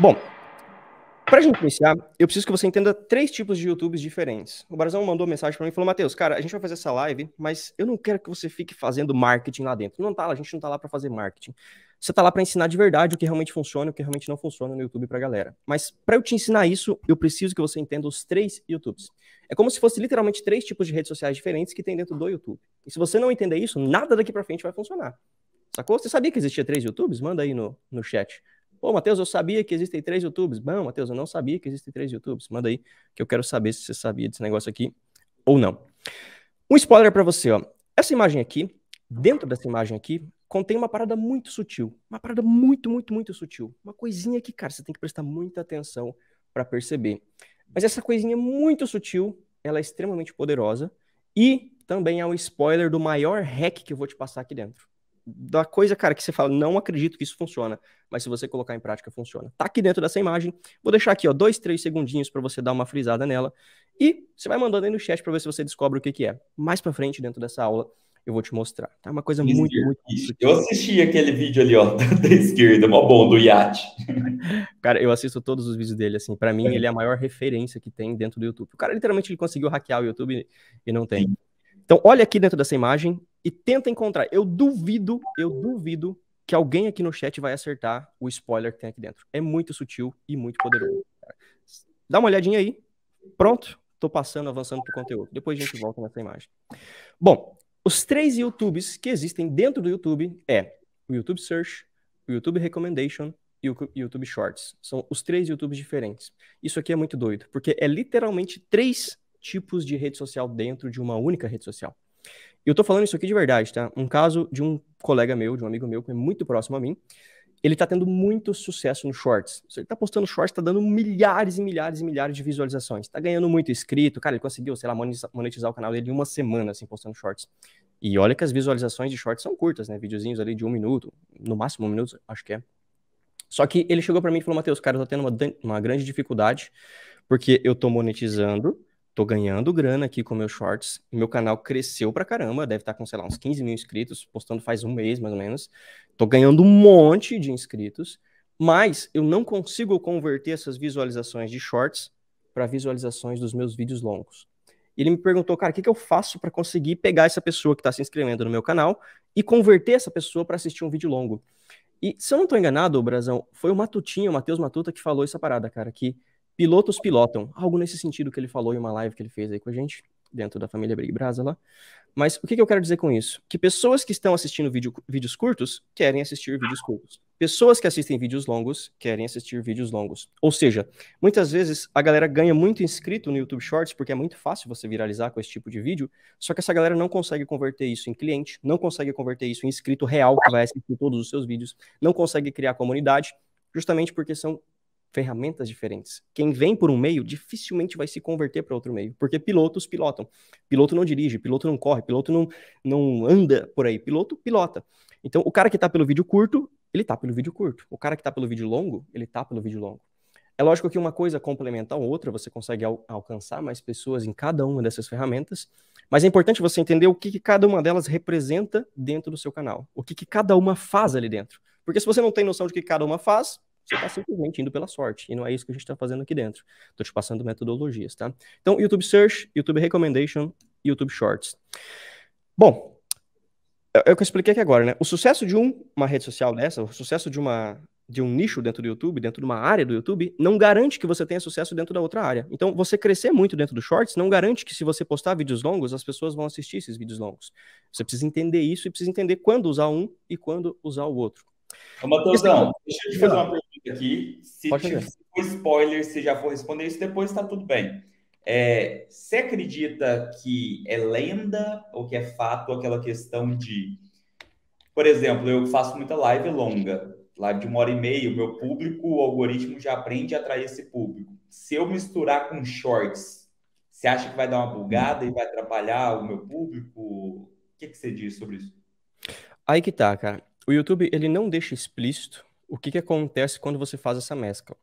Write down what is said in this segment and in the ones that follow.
Bom, pra gente iniciar, eu preciso que você entenda três tipos de YouTubes diferentes. O Barzão mandou mensagem para mim e falou: Matheus, cara, a gente vai fazer essa live, mas eu não quero que você fique fazendo marketing lá dentro. Não tá, a gente não tá lá para fazer marketing. Você tá lá para ensinar de verdade o que realmente funciona e o que realmente não funciona no YouTube pra galera. Mas para eu te ensinar isso, eu preciso que você entenda os três YouTubes. É como se fosse literalmente três tipos de redes sociais diferentes que tem dentro do YouTube. E se você não entender isso, nada daqui para frente vai funcionar. Sacou? Você sabia que existia três YouTubes? Manda aí no, no chat. Ô, Matheus, eu sabia que existem três YouTubes. Não, Matheus, eu não sabia que existem três YouTubes. Manda aí, que eu quero saber se você sabia desse negócio aqui ou não. Um spoiler para você, ó. Essa imagem aqui, dentro dessa imagem aqui, contém uma parada muito sutil. Uma parada muito, muito, muito sutil. Uma coisinha que, cara, você tem que prestar muita atenção para perceber. Mas essa coisinha muito sutil, ela é extremamente poderosa e também é um spoiler do maior hack que eu vou te passar aqui dentro da coisa, cara, que você fala, não acredito que isso funciona, mas se você colocar em prática, funciona. Tá aqui dentro dessa imagem, vou deixar aqui, ó, dois, três segundinhos para você dar uma frisada nela, e você vai mandando aí no chat para ver se você descobre o que que é. Mais para frente, dentro dessa aula, eu vou te mostrar. Tá uma coisa muito, muito... Eu assisti aquele vídeo ali, ó, da esquerda, mó bom, do iate. Cara, eu assisto todos os vídeos dele, assim, para mim é. ele é a maior referência que tem dentro do YouTube. O cara, literalmente, ele conseguiu hackear o YouTube e não tem. Sim. Então, olha aqui dentro dessa imagem e tenta encontrar. Eu duvido, eu duvido que alguém aqui no chat vai acertar o spoiler que tem aqui dentro. É muito sutil e muito poderoso. Dá uma olhadinha aí. Pronto, tô passando, avançando pro conteúdo. Depois a gente volta nessa imagem. Bom, os três YouTubes que existem dentro do YouTube é o YouTube Search, o YouTube Recommendation e o YouTube Shorts. São os três YouTubes diferentes. Isso aqui é muito doido, porque é literalmente três tipos de rede social dentro de uma única rede social. Eu tô falando isso aqui de verdade, tá? Um caso de um colega meu, de um amigo meu, que é muito próximo a mim, ele tá tendo muito sucesso no shorts. Ele tá postando shorts, tá dando milhares e milhares e milhares de visualizações. Tá ganhando muito inscrito. Cara, ele conseguiu, sei lá, monetizar o canal dele em uma semana, assim, postando shorts. E olha que as visualizações de shorts são curtas, né? Videozinhos ali de um minuto, no máximo um minuto, acho que é. Só que ele chegou para mim e falou: Matheus, cara, eu tô tendo uma, uma grande dificuldade, porque eu tô monetizando tô ganhando grana aqui com meus shorts, meu canal cresceu pra caramba, deve estar tá com, sei lá, uns 15 mil inscritos, postando faz um mês mais ou menos, tô ganhando um monte de inscritos, mas eu não consigo converter essas visualizações de shorts para visualizações dos meus vídeos longos. E ele me perguntou, cara, o que, que eu faço para conseguir pegar essa pessoa que está se inscrevendo no meu canal e converter essa pessoa para assistir um vídeo longo? E se eu não estou enganado, Brasão, foi o Matutinho, o Matheus Matuta, que falou essa parada, cara, que Pilotos pilotam. Algo nesse sentido que ele falou em uma live que ele fez aí com a gente, dentro da família Big Brasa lá. Mas o que, que eu quero dizer com isso? Que pessoas que estão assistindo vídeo, vídeos curtos querem assistir vídeos curtos. Pessoas que assistem vídeos longos querem assistir vídeos longos. Ou seja, muitas vezes a galera ganha muito inscrito no YouTube Shorts porque é muito fácil você viralizar com esse tipo de vídeo, só que essa galera não consegue converter isso em cliente, não consegue converter isso em inscrito real que vai assistir todos os seus vídeos, não consegue criar comunidade, justamente porque são ferramentas diferentes. Quem vem por um meio dificilmente vai se converter para outro meio, porque pilotos pilotam. Piloto não dirige, piloto não corre, piloto não, não anda por aí, piloto pilota. Então, o cara que está pelo vídeo curto, ele está pelo vídeo curto. O cara que está pelo vídeo longo, ele está pelo vídeo longo. É lógico que uma coisa complementa a outra, você consegue al alcançar mais pessoas em cada uma dessas ferramentas, mas é importante você entender o que, que cada uma delas representa dentro do seu canal, o que, que cada uma faz ali dentro. Porque se você não tem noção de que cada uma faz, você está simplesmente indo pela sorte, e não é isso que a gente está fazendo aqui dentro. Estou te passando metodologias, tá? Então, YouTube Search, YouTube Recommendation, YouTube Shorts. Bom, é, é o que eu expliquei aqui agora, né? O sucesso de um, uma rede social dessa, o sucesso de uma de um nicho dentro do YouTube, dentro de uma área do YouTube, não garante que você tenha sucesso dentro da outra área. Então, você crescer muito dentro do Shorts não garante que se você postar vídeos longos, as pessoas vão assistir esses vídeos longos. Você precisa entender isso e precisa entender quando usar um e quando usar o outro. Matheusão, é deixa eu te fazer uma pergunta aqui. Se, te, spoiler, se já for responder isso, depois está tudo bem. É, você acredita que é lenda ou que é fato aquela questão de. Por exemplo, eu faço muita live longa, live de uma hora e meia, o meu público, o algoritmo já aprende a atrair esse público. Se eu misturar com shorts, você acha que vai dar uma bugada e vai atrapalhar o meu público? O que, que você diz sobre isso? Aí que tá, cara. O YouTube ele não deixa explícito o que, que acontece quando você faz essa mescla?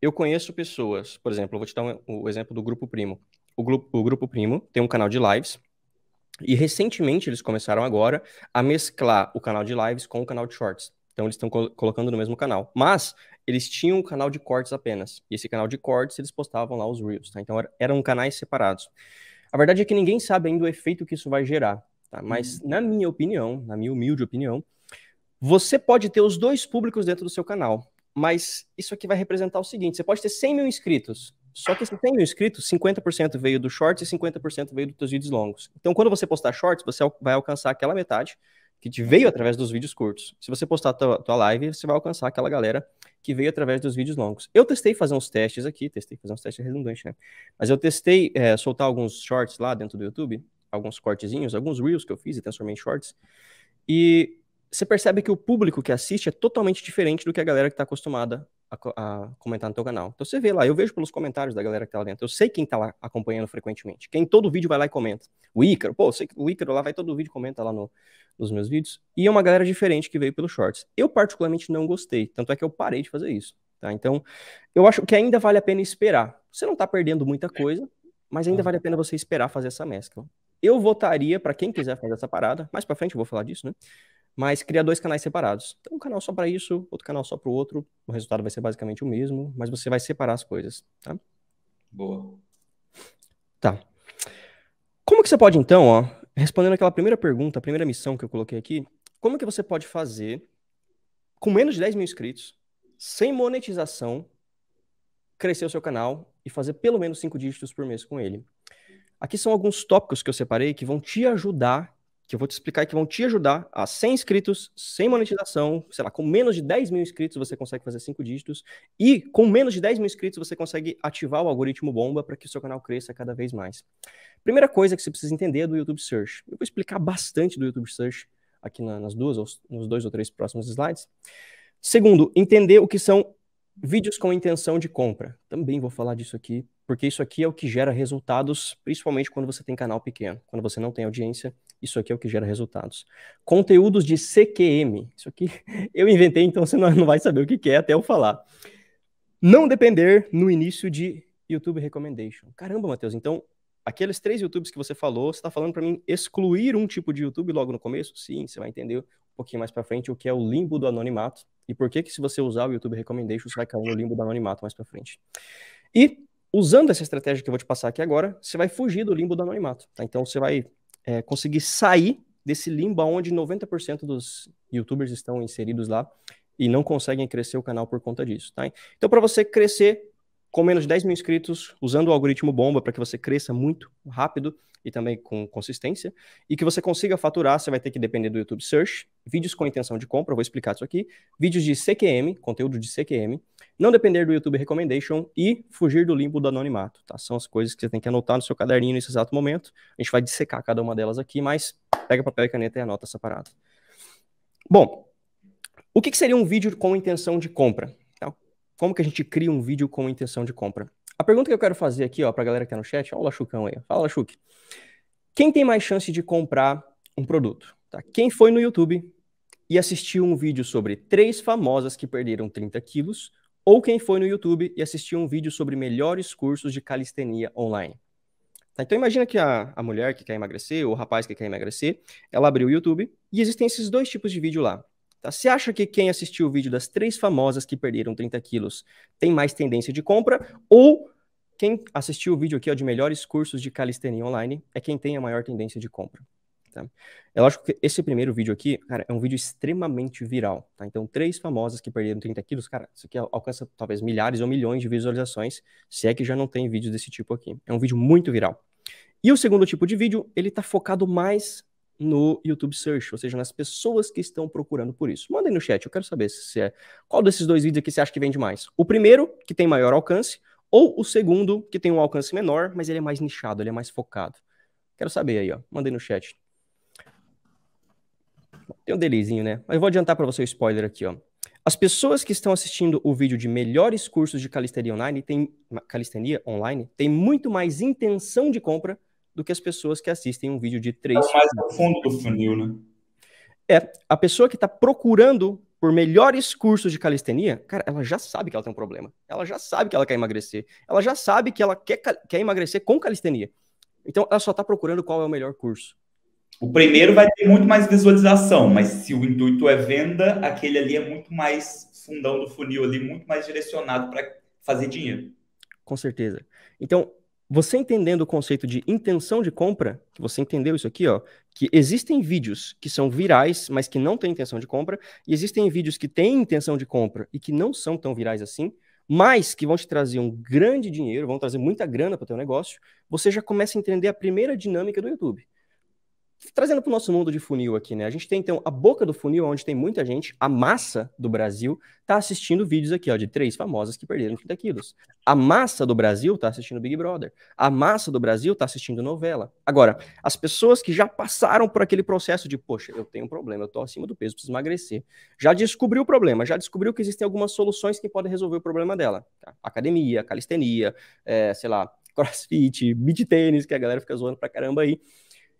Eu conheço pessoas, por exemplo, eu vou te dar um, o exemplo do Grupo Primo. O, gru o Grupo Primo tem um canal de lives e recentemente eles começaram agora a mesclar o canal de lives com o canal de shorts. Então eles estão colocando no mesmo canal. Mas eles tinham um canal de cortes apenas. E esse canal de cortes eles postavam lá os Reels. Tá? Então eram canais separados. A verdade é que ninguém sabe ainda o efeito que isso vai gerar. Tá? Mas, hum. na minha opinião, na minha humilde opinião, você pode ter os dois públicos dentro do seu canal, mas isso aqui vai representar o seguinte: você pode ter 100 mil inscritos, só que esses 100 mil inscritos, 50% veio do shorts e 50% veio dos seus vídeos longos. Então, quando você postar shorts, você vai alcançar aquela metade que te veio através dos vídeos curtos. Se você postar a tua, tua live, você vai alcançar aquela galera que veio através dos vídeos longos. Eu testei fazer uns testes aqui, testei fazer uns testes redundantes, né? Mas eu testei é, soltar alguns shorts lá dentro do YouTube, alguns cortezinhos, alguns reels que eu fiz e transformei em shorts. E você percebe que o público que assiste é totalmente diferente do que a galera que está acostumada a, a, comentar no teu canal. Então você vê lá, eu vejo pelos comentários da galera que tá lá dentro, eu sei quem tá lá acompanhando frequentemente, quem todo vídeo vai lá e comenta. O Ícaro, pô, eu sei que o Ícaro lá vai todo vídeo comenta lá no, nos meus vídeos. E é uma galera diferente que veio pelos shorts. Eu particularmente não gostei, tanto é que eu parei de fazer isso. Tá? Então, eu acho que ainda vale a pena esperar. Você não tá perdendo muita é. coisa, mas ainda uhum. vale a pena você esperar fazer essa mescla. Eu votaria para quem quiser fazer essa parada, mais para frente eu vou falar disso, né? mas cria dois canais separados. Então, um canal só para isso, outro canal só para o outro, o resultado vai ser basicamente o mesmo, mas você vai separar as coisas, tá? Boa. Tá. Como que você pode, então, ó, respondendo aquela primeira pergunta, a primeira missão que eu coloquei aqui, como que você pode fazer com menos de 10 mil inscritos, sem monetização, crescer o seu canal e fazer pelo menos 5 dígitos por mês com ele? Aqui são alguns tópicos que eu separei que vão te ajudar que eu vou te explicar que vão te ajudar a 100 inscritos, sem monetização, sei lá, com menos de 10 mil inscritos você consegue fazer 5 dígitos, e com menos de 10 mil inscritos você consegue ativar o algoritmo bomba para que o seu canal cresça cada vez mais. Primeira coisa que você precisa entender é do YouTube Search. Eu vou explicar bastante do YouTube Search aqui na, nas duas, ou, nos dois ou três próximos slides. Segundo, entender o que são vídeos com intenção de compra. Também vou falar disso aqui porque isso aqui é o que gera resultados, principalmente quando você tem canal pequeno, quando você não tem audiência, isso aqui é o que gera resultados. Conteúdos de CQM, isso aqui eu inventei, então você não vai saber o que é até eu falar. Não depender no início de YouTube Recommendation. Caramba, Matheus, então aqueles três YouTubes que você falou, você está falando para mim excluir um tipo de YouTube logo no começo? Sim, você vai entender um pouquinho mais para frente o que é o limbo do anonimato e por que que se você usar o YouTube Recommendation, você vai cair no limbo do anonimato mais para frente. E usando essa estratégia que eu vou te passar aqui agora, você vai fugir do limbo do anonimato. Tá? Então você vai é, conseguir sair desse limbo onde 90% dos youtubers estão inseridos lá e não conseguem crescer o canal por conta disso. Tá? Então, para você crescer com menos de 10 mil inscritos, usando o algoritmo bomba para que você cresça muito rápido e também com consistência, e que você consiga faturar, você vai ter que depender do YouTube Search, vídeos com intenção de compra, vou explicar isso aqui, vídeos de CQM, conteúdo de CQM, não depender do YouTube Recommendation e fugir do limbo do anonimato, tá? São as coisas que você tem que anotar no seu caderninho nesse exato momento. A gente vai dissecar cada uma delas aqui, mas pega papel e caneta e anota essa parada. Bom, o que, que seria um vídeo com intenção de compra? Então, como que a gente cria um vídeo com intenção de compra? A pergunta que eu quero fazer aqui, ó, pra galera que tá no chat, olha o Lachucão aí, fala Lachuc. Quem tem mais chance de comprar um produto? Tá? Quem foi no YouTube e assistiu um vídeo sobre três famosas que perderam 30 quilos, ou quem foi no YouTube e assistiu um vídeo sobre melhores cursos de calistenia online. Tá? Então imagina que a, a mulher que quer emagrecer, ou o rapaz que quer emagrecer, ela abriu o YouTube e existem esses dois tipos de vídeo lá. Tá? Você acha que quem assistiu o vídeo das três famosas que perderam 30 quilos tem mais tendência de compra? Ou quem assistiu o vídeo aqui ó, de melhores cursos de calistenia online é quem tem a maior tendência de compra? Tá? É lógico que esse primeiro vídeo aqui, cara, é um vídeo extremamente viral, tá? Então, três famosas que perderam 30 quilos, cara, isso aqui alcança talvez milhares ou milhões de visualizações, se é que já não tem vídeos desse tipo aqui. É um vídeo muito viral. E o segundo tipo de vídeo, ele está focado mais no YouTube Search, ou seja, nas pessoas que estão procurando por isso. Manda aí no chat, eu quero saber se é qual desses dois vídeos aqui você acha que vende mais. O primeiro, que tem maior alcance, ou o segundo, que tem um alcance menor, mas ele é mais nichado, ele é mais focado. Quero saber aí, ó. Mandei no chat. Tem um delayzinho, né? Mas vou adiantar para você o spoiler aqui, ó. As pessoas que estão assistindo o vídeo de melhores cursos de calistenia online têm, calistenia online tem muito mais intenção de compra do que as pessoas que assistem um vídeo de três. É mais no fundo do funil, né? É, a pessoa que está procurando por melhores cursos de calistenia, cara, ela já sabe que ela tem um problema. Ela já sabe que ela quer emagrecer. Ela já sabe que ela quer, quer emagrecer com calistenia. Então, ela só está procurando qual é o melhor curso. O primeiro vai ter muito mais visualização, mas se o intuito é venda, aquele ali é muito mais fundão do funil ali, muito mais direcionado para fazer dinheiro. Com certeza. Então, você entendendo o conceito de intenção de compra, que você entendeu isso aqui, ó, que existem vídeos que são virais, mas que não têm intenção de compra, e existem vídeos que têm intenção de compra e que não são tão virais assim, mas que vão te trazer um grande dinheiro, vão trazer muita grana para o teu negócio, você já começa a entender a primeira dinâmica do YouTube trazendo para o nosso mundo de funil aqui, né? A gente tem então a boca do funil, onde tem muita gente, a massa do Brasil está assistindo vídeos aqui, ó, de três famosas que perderam 30 quilos. A massa do Brasil está assistindo Big Brother. A massa do Brasil está assistindo novela. Agora, as pessoas que já passaram por aquele processo de, poxa, eu tenho um problema, eu estou acima do peso, preciso emagrecer. Já descobriu o problema, já descobriu que existem algumas soluções que podem resolver o problema dela. Tá? Academia, calistenia, é, sei lá, crossfit, beat tênis, que a galera fica zoando pra caramba aí.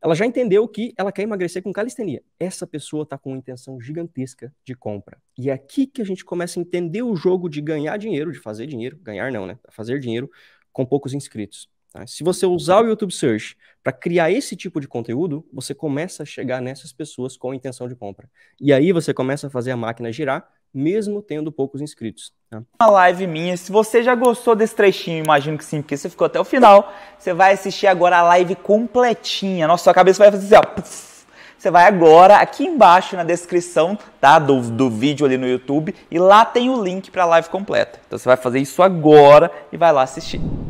Ela já entendeu que ela quer emagrecer com calistenia. Essa pessoa está com uma intenção gigantesca de compra. E é aqui que a gente começa a entender o jogo de ganhar dinheiro, de fazer dinheiro, ganhar não, né? Fazer dinheiro com poucos inscritos. Tá? Se você usar o YouTube Search para criar esse tipo de conteúdo, você começa a chegar nessas pessoas com a intenção de compra. E aí você começa a fazer a máquina girar mesmo tendo poucos inscritos. Tá? Uma live minha, se você já gostou desse trechinho, imagino que sim, porque você ficou até o final, você vai assistir agora a live completinha. Nossa, sua cabeça vai fazer assim, ó. Você vai agora aqui embaixo na descrição tá, do, do vídeo ali no YouTube e lá tem o link para a live completa. Então você vai fazer isso agora e vai lá assistir.